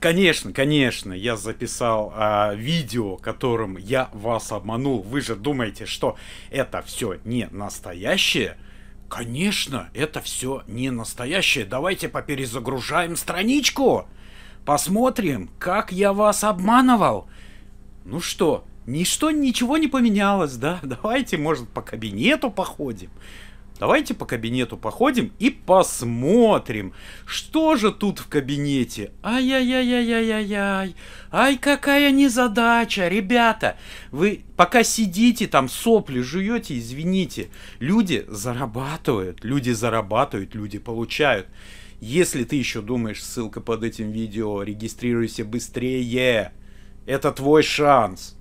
Конечно, конечно, я записал а, видео, которым я вас обманул. Вы же думаете, что это все не настоящее? Конечно, это все не настоящее. Давайте поперезагружаем страничку. Посмотрим, как я вас обманывал. Ну что, ничто, ничего не поменялось, да? Давайте, может, по кабинету походим. Давайте по кабинету походим и посмотрим, что же тут в кабинете. Ай-яй-яй-яй-яй-яй. Ай, какая незадача, ребята. Вы пока сидите там, сопли жуете, извините. Люди зарабатывают, люди зарабатывают, люди получают. Если ты еще думаешь, ссылка под этим видео, регистрируйся быстрее. Это твой шанс.